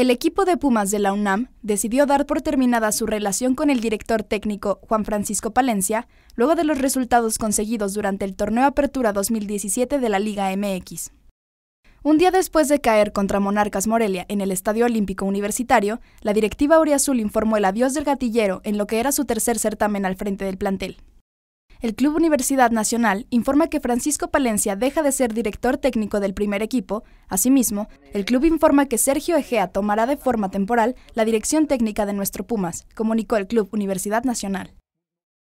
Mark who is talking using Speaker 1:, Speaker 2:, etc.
Speaker 1: El equipo de Pumas de la UNAM decidió dar por terminada su relación con el director técnico Juan Francisco Palencia luego de los resultados conseguidos durante el torneo Apertura 2017 de la Liga MX. Un día después de caer contra Monarcas Morelia en el Estadio Olímpico Universitario, la directiva Uriazul informó el adiós del gatillero en lo que era su tercer certamen al frente del plantel el Club Universidad Nacional informa que Francisco Palencia deja de ser director técnico del primer equipo. Asimismo, el club informa que Sergio Egea tomará de forma temporal la dirección técnica de nuestro Pumas, comunicó el Club Universidad Nacional.